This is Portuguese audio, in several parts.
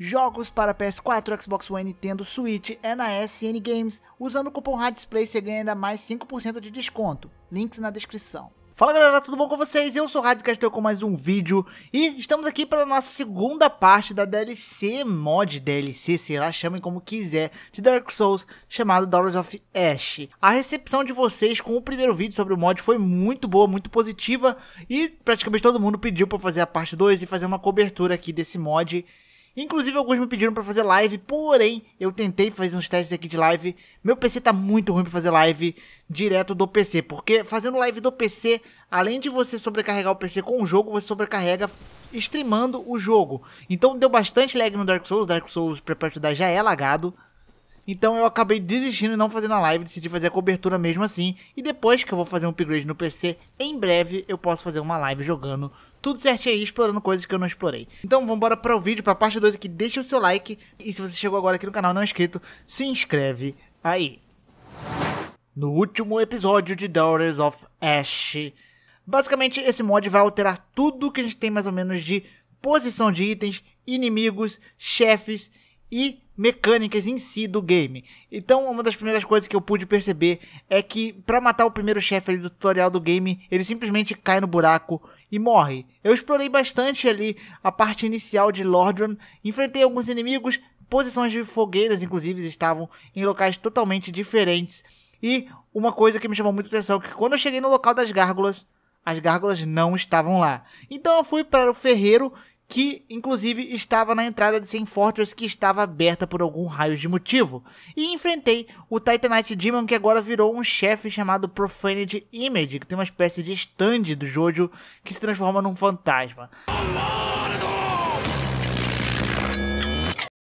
Jogos para PS4, Xbox One, Nintendo Switch é na SN Games. Usando o cupom RADSPLAY você ganha ainda mais 5% de desconto. Links na descrição. Fala galera, tudo bom com vocês? Eu sou o Radis Castel com mais um vídeo e estamos aqui para a nossa segunda parte da DLC, mod DLC, sei lá, chamem como quiser, de Dark Souls, chamado Dollars of Ash. A recepção de vocês com o primeiro vídeo sobre o mod foi muito boa, muito positiva e praticamente todo mundo pediu para fazer a parte 2 e fazer uma cobertura aqui desse mod Inclusive, alguns me pediram para fazer live, porém, eu tentei fazer uns testes aqui de live. Meu PC tá muito ruim para fazer live direto do PC, porque fazendo live do PC, além de você sobrecarregar o PC com o jogo, você sobrecarrega streamando o jogo. Então, deu bastante lag no Dark Souls. Dark Souls Prepare to Die já é lagado. Então eu acabei desistindo e não fazendo a live, decidi fazer a cobertura mesmo assim. E depois que eu vou fazer um upgrade no PC, em breve eu posso fazer uma live jogando tudo certinho aí, explorando coisas que eu não explorei. Então vamos embora para o vídeo, para a parte 2 aqui, deixa o seu like. E se você chegou agora aqui no canal não é inscrito, se inscreve aí. No último episódio de Daughters of Ash, basicamente esse mod vai alterar tudo que a gente tem mais ou menos de posição de itens, inimigos, chefes e mecânicas em si do game. Então, uma das primeiras coisas que eu pude perceber é que para matar o primeiro chefe do tutorial do game, ele simplesmente cai no buraco e morre. Eu explorei bastante ali a parte inicial de Lordran, enfrentei alguns inimigos, posições de fogueiras inclusive estavam em locais totalmente diferentes. E uma coisa que me chamou muita atenção é que quando eu cheguei no local das gárgulas, as gárgulas não estavam lá. Então eu fui para o ferreiro que inclusive estava na entrada de Sem Fortress que estava aberta por algum raio de motivo. E enfrentei o Titanite Demon que agora virou um chefe chamado Profaned Image, que tem uma espécie de stand do Jojo que se transforma num fantasma.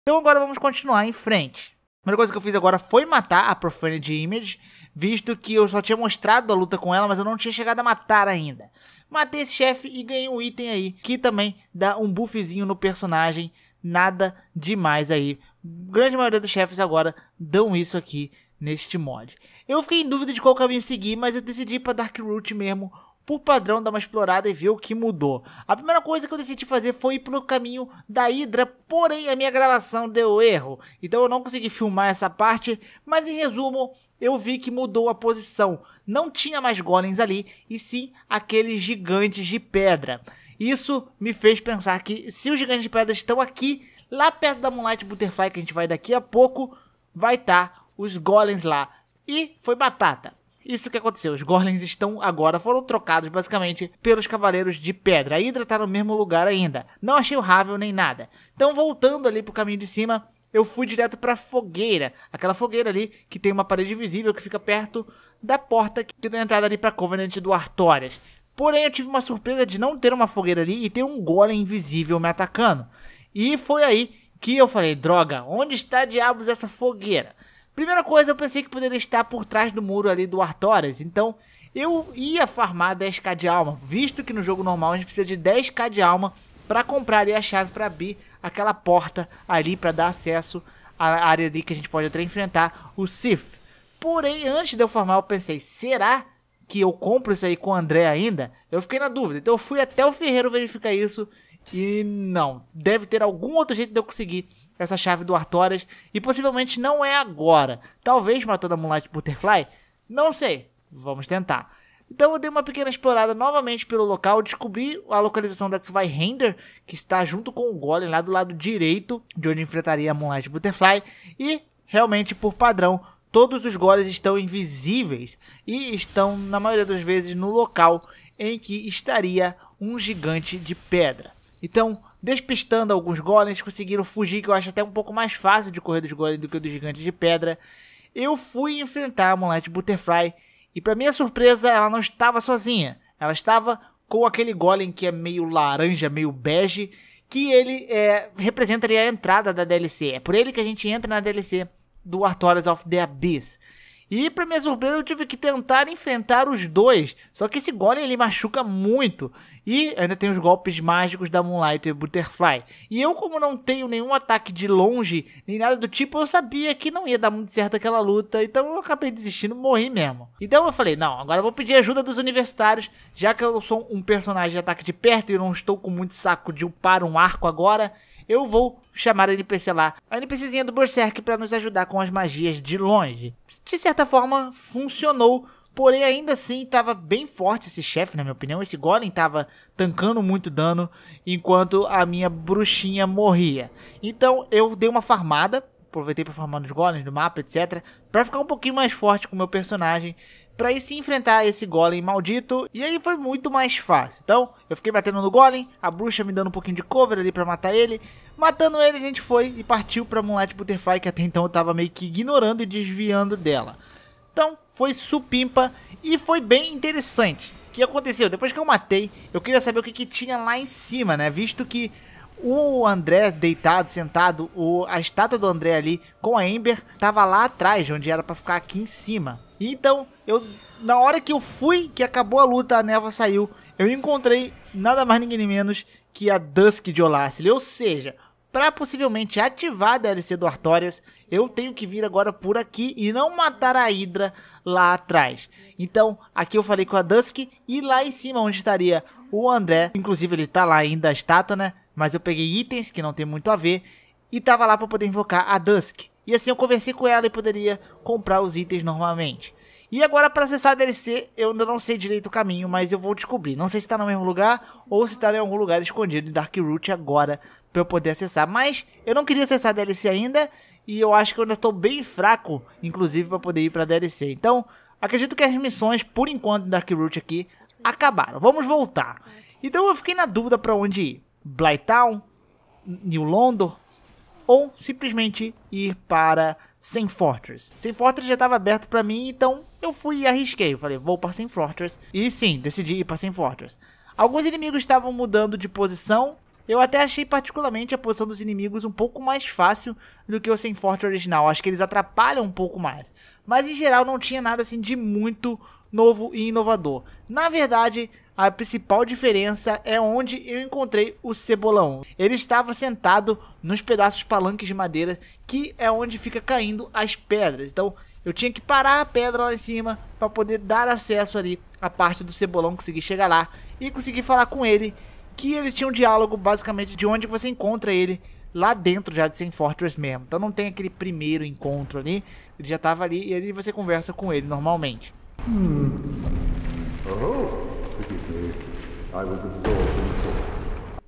Então agora vamos continuar em frente. A primeira coisa que eu fiz agora foi matar a Profaned Image, visto que eu só tinha mostrado a luta com ela, mas eu não tinha chegado a matar ainda matei esse chefe e ganhei um item aí, que também dá um buffzinho no personagem, nada demais aí. Grande maioria dos chefes agora dão isso aqui neste mod. Eu fiquei em dúvida de qual caminho seguir, mas eu decidi ir pra Dark Root mesmo, por padrão dar uma explorada e ver o que mudou. A primeira coisa que eu decidi fazer foi ir pro caminho da Hydra, porém a minha gravação deu erro, então eu não consegui filmar essa parte, mas em resumo, eu vi que mudou a posição não tinha mais golems ali, e sim aqueles gigantes de pedra. Isso me fez pensar que se os gigantes de pedra estão aqui, lá perto da Moonlight Butterfly, que a gente vai daqui a pouco, vai estar tá os golems lá. E foi batata. Isso que aconteceu. Os golems estão agora, foram trocados basicamente pelos cavaleiros de pedra. A Hydra está no mesmo lugar ainda. Não achei o Ravel nem nada. Então, voltando ali pro caminho de cima, eu fui direto para a fogueira. Aquela fogueira ali que tem uma parede invisível que fica perto da porta que deu entrada ali pra Covenant do Artorias. Porém, eu tive uma surpresa de não ter uma fogueira ali e ter um golem invisível me atacando. E foi aí que eu falei, droga, onde está diabos essa fogueira? Primeira coisa, eu pensei que poderia estar por trás do muro ali do Artorias, então eu ia farmar 10k de alma, visto que no jogo normal a gente precisa de 10k de alma para comprar ali a chave para abrir aquela porta ali para dar acesso à área ali que a gente pode até enfrentar o Sif. Porém, antes de eu formar, eu pensei, será que eu compro isso aí com o André ainda? Eu fiquei na dúvida. Então eu fui até o Ferreiro verificar isso e não, deve ter algum outro jeito de eu conseguir essa chave do Artorias e possivelmente não é agora. Talvez matando a Moonlight Butterfly, não sei. Vamos tentar. Então eu dei uma pequena explorada novamente pelo local, descobri a localização da Tsuvai Render, que está junto com o Golem lá do lado direito, de onde enfrentaria a Moonlight Butterfly, e realmente por padrão, todos os Golems estão invisíveis e estão na maioria das vezes no local em que estaria um gigante de pedra. Então, despistando alguns golems, conseguiram fugir, que eu acho até um pouco mais fácil de correr dos golems do que dos gigantes de pedra. Eu fui enfrentar a Moonlight Butterfly e para minha surpresa, ela não estava sozinha. Ela estava com aquele golem que é meio laranja, meio bege, que ele é, representaria a entrada da DLC. É por ele que a gente entra na DLC do Artorias of the Abyss. E para minha surpresa eu tive que tentar enfrentar os dois. Só que esse golem ele machuca muito. E ainda tem os golpes mágicos da Moonlight e Butterfly. E eu como não tenho nenhum ataque de longe, nem nada do tipo, eu sabia que não ia dar muito certo aquela luta. Então eu acabei desistindo, morri mesmo. Então eu falei, não, agora eu vou pedir ajuda dos universitários. Já que eu sou um personagem de ataque de perto e não estou com muito saco de upar um arco agora eu vou chamar a NPC lá, a NPCzinha do Berserk, para nos ajudar com as magias de longe. De certa forma, funcionou, porém ainda assim estava bem forte esse chefe, na minha opinião. Esse Golem estava tancando muito dano enquanto a minha bruxinha morria. Então eu dei uma farmada, aproveitei para farmar nos golems do mapa, etc para ficar um pouquinho mais forte com o meu personagem, para ir se enfrentar esse golem maldito, e aí foi muito mais fácil. Então, eu fiquei batendo no golem, a bruxa me dando um pouquinho de cover ali para matar ele. Matando ele, a gente foi e partiu para Moonlight Butterfly, que até então eu tava meio que ignorando e desviando dela. Então, foi supimpa e foi bem interessante. O que aconteceu? Depois que eu matei, eu queria saber o que, que tinha lá em cima, né? Visto que o André deitado, sentado, o, a estátua do André ali com a Ember tava lá atrás, onde era para ficar aqui em cima. Então, eu na hora que eu fui, que acabou a luta, a névoa saiu, eu encontrei nada mais ninguém menos que a Dusk de Olassil. Ou seja, para possivelmente ativar a DLC do Artorias, eu tenho que vir agora por aqui e não matar a Hydra lá atrás. Então, aqui eu falei com a Dusk e lá em cima onde estaria o André, inclusive ele tá lá ainda, a estátua, né? mas eu peguei itens que não tem muito a ver e tava lá para poder invocar a Dusk. E assim eu conversei com ela e poderia comprar os itens normalmente. E agora para acessar a DLC, eu ainda não sei direito o caminho, mas eu vou descobrir. Não sei se está no mesmo lugar ou se está em algum lugar escondido em Dark Root agora para eu poder acessar. Mas eu não queria acessar a DLC ainda e eu acho que eu ainda estou bem fraco, inclusive, para poder ir para a DLC. Então, acredito que as missões, por enquanto, em Dark Root aqui acabaram. Vamos voltar. Então eu fiquei na dúvida para onde ir. Blytown, New London, ou simplesmente ir para Sem Fortress. Sem Fortress já estava aberto para mim, então eu fui e arrisquei. Eu falei, vou para Sem Fortress. E sim, decidi ir para Sem Fortress. Alguns inimigos estavam mudando de posição. Eu até achei particularmente a posição dos inimigos um pouco mais fácil do que o Sem Fortress original. Acho que eles atrapalham um pouco mais. Mas em geral não tinha nada assim de muito novo e inovador. Na verdade, a principal diferença é onde eu encontrei o cebolão. Ele estava sentado nos pedaços de palanques de madeira, que é onde fica caindo as pedras. Então, eu tinha que parar a pedra lá em cima para poder dar acesso ali à parte do cebolão, conseguir chegar lá e conseguir falar com ele, que ele tinha um diálogo basicamente de onde você encontra ele lá dentro já de Sem Fortress mesmo. Então não tem aquele primeiro encontro ali, ele já estava ali e ali você conversa com ele normalmente. Hum.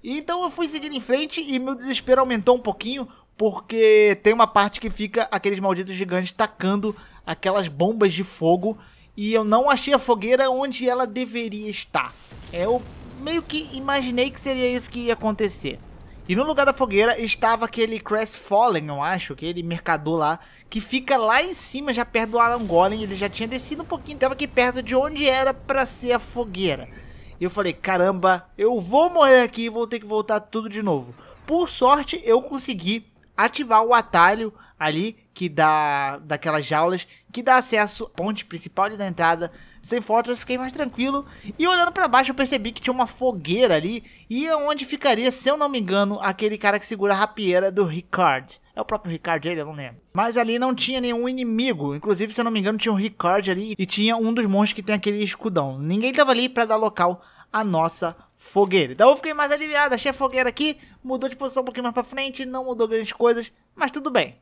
Então eu fui seguindo em frente e meu desespero aumentou um pouquinho, porque tem uma parte que fica aqueles malditos gigantes tacando aquelas bombas de fogo e eu não achei a fogueira onde ela deveria estar. É, eu meio que imaginei que seria isso que ia acontecer. E no lugar da fogueira estava aquele Crash Fallen, eu acho, aquele mercador lá, que fica lá em cima, já perto do Alan Golem. Ele já tinha descido um pouquinho, estava aqui perto de onde era para ser a fogueira. E eu falei, caramba, eu vou morrer aqui e vou ter que voltar tudo de novo. Por sorte, eu consegui ativar o atalho ali, que dá daquelas jaulas, que dá acesso à ponte principal ali da entrada sem fotos, eu fiquei mais tranquilo. E olhando para baixo, eu percebi que tinha uma fogueira ali. E é onde ficaria, se eu não me engano, aquele cara que segura a rapieira do Ricard. É o próprio Ricard ele, eu não lembro. Mas ali não tinha nenhum inimigo. Inclusive, se eu não me engano, tinha um Ricard ali e tinha um dos monstros que tem aquele escudão. Ninguém tava ali para dar local à nossa fogueira. Então eu fiquei mais aliviado, achei a fogueira aqui, mudou de posição um pouquinho mais pra frente, não mudou grandes coisas, mas tudo bem.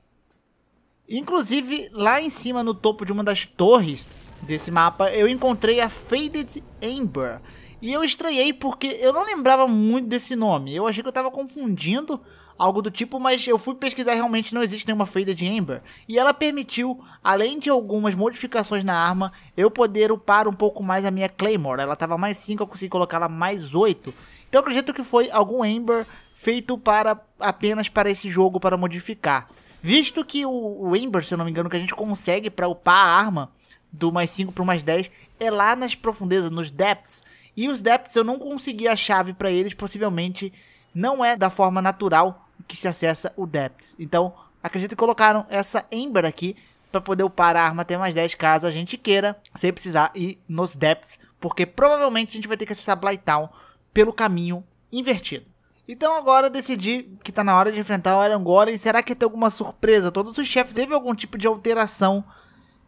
Inclusive, lá em cima, no topo de uma das torres, desse mapa, eu encontrei a Faded Amber. E eu estranhei porque eu não lembrava muito desse nome. Eu achei que eu estava confundindo algo do tipo, mas eu fui pesquisar realmente não existe nenhuma faded amber E ela permitiu, além de algumas modificações na arma, eu poder upar um pouco mais a minha Claymore. Ela estava mais 5, eu consegui colocar ela mais 8. Então acredito que foi algum amber feito para apenas para esse jogo para modificar. Visto que o, o se eu não me engano, que a gente consegue para upar a arma, do mais 5 pro mais 10, é lá nas profundezas, nos depths. E os depths eu não consegui a chave para eles, possivelmente não é da forma natural que se acessa o depths. Então, acredito que colocaram essa Ember aqui para poder upar a arma até mais 10 caso a gente queira, sem precisar ir nos depths, porque provavelmente a gente vai ter que acessar Blighttown pelo caminho invertido. Então agora decidi que está na hora de enfrentar o Iron Golem. Será que tem alguma surpresa? Todos os chefes teve algum tipo de alteração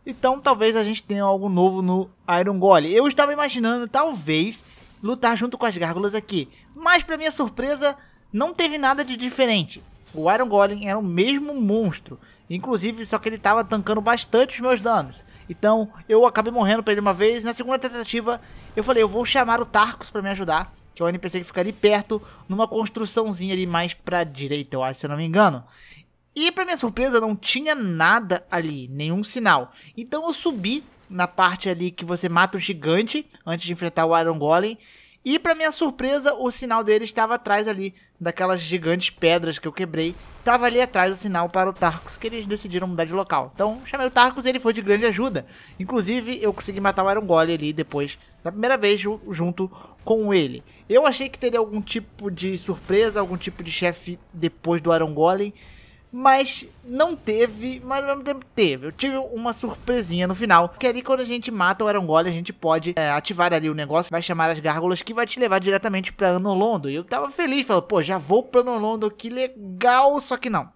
então talvez a gente tenha algo novo no Iron Golem. Eu estava imaginando, talvez, lutar junto com as gárgulas aqui. Mas para minha surpresa, não teve nada de diferente. O Iron Golem era o mesmo monstro. Inclusive, só que ele estava tancando bastante os meus danos. Então eu acabei morrendo pra ele uma vez. Na segunda tentativa, eu falei, eu vou chamar o Tarkus para me ajudar. Que é o NPC que fica ali perto, numa construçãozinha ali mais pra direita, eu acho, se eu não me engano. E para minha surpresa, não tinha nada ali, nenhum sinal. Então eu subi na parte ali que você mata o gigante antes de enfrentar o Iron Golem. E para minha surpresa, o sinal dele estava atrás ali daquelas gigantes pedras que eu quebrei. Tava ali atrás o sinal para o Tarkus, que eles decidiram mudar de local. Então, chamei o Tarkus e ele foi de grande ajuda. Inclusive, eu consegui matar o Iron Golem ali depois, da primeira vez junto com ele. Eu achei que teria algum tipo de surpresa, algum tipo de chefe depois do Iron Golem mas não teve, mas ao mesmo tempo teve. Eu tive uma surpresinha no final, que ali quando a gente mata o Arangole, a gente pode é, ativar ali o negócio, vai chamar as gárgulas, que vai te levar diretamente pra Anolondo. E eu tava feliz, falando, pô, já vou pra Anolondo, que legal, só que não.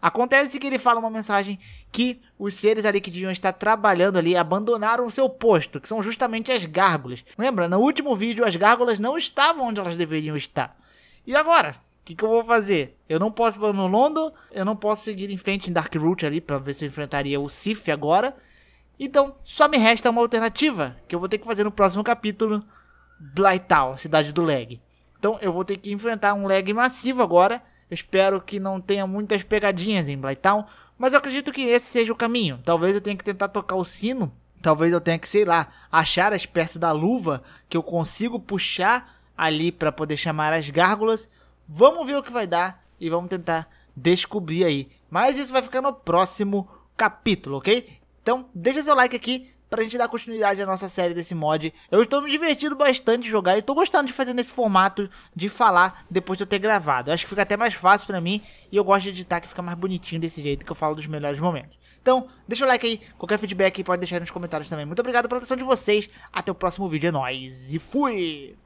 Acontece que ele fala uma mensagem que os seres ali que deviam estar trabalhando ali abandonaram seu posto, que são justamente as gárgulas. Lembra, no último vídeo as gárgulas não estavam onde elas deveriam estar. E agora? que, que eu vou fazer? Eu não posso ir pra Londo, eu não posso seguir em frente em Dark Root ali para ver se eu enfrentaria o Sif agora. Então, só me resta uma alternativa, que eu vou ter que fazer no próximo capítulo, Blytown, Cidade do Lag. Então, eu vou ter que enfrentar um lag massivo agora. Eu espero que não tenha muitas pegadinhas em Blytown, mas eu acredito que esse seja o caminho. Talvez eu tenha que tentar tocar o sino, talvez eu tenha que, sei lá, achar as peças da luva que eu consigo puxar ali para poder chamar as gárgulas Vamos ver o que vai dar e vamos tentar descobrir aí. Mas isso vai ficar no próximo capítulo, ok? Então deixa seu like aqui pra gente dar continuidade à nossa série desse mod. Eu estou me divertindo bastante jogar e estou gostando de fazer nesse formato de falar depois de eu ter gravado. Eu acho que fica até mais fácil pra mim e eu gosto de editar que fica mais bonitinho desse jeito que eu falo dos melhores momentos. Então, deixa o like aí, qualquer feedback pode deixar nos comentários também. Muito obrigado pela atenção de vocês, até o próximo vídeo, é nóis e fui!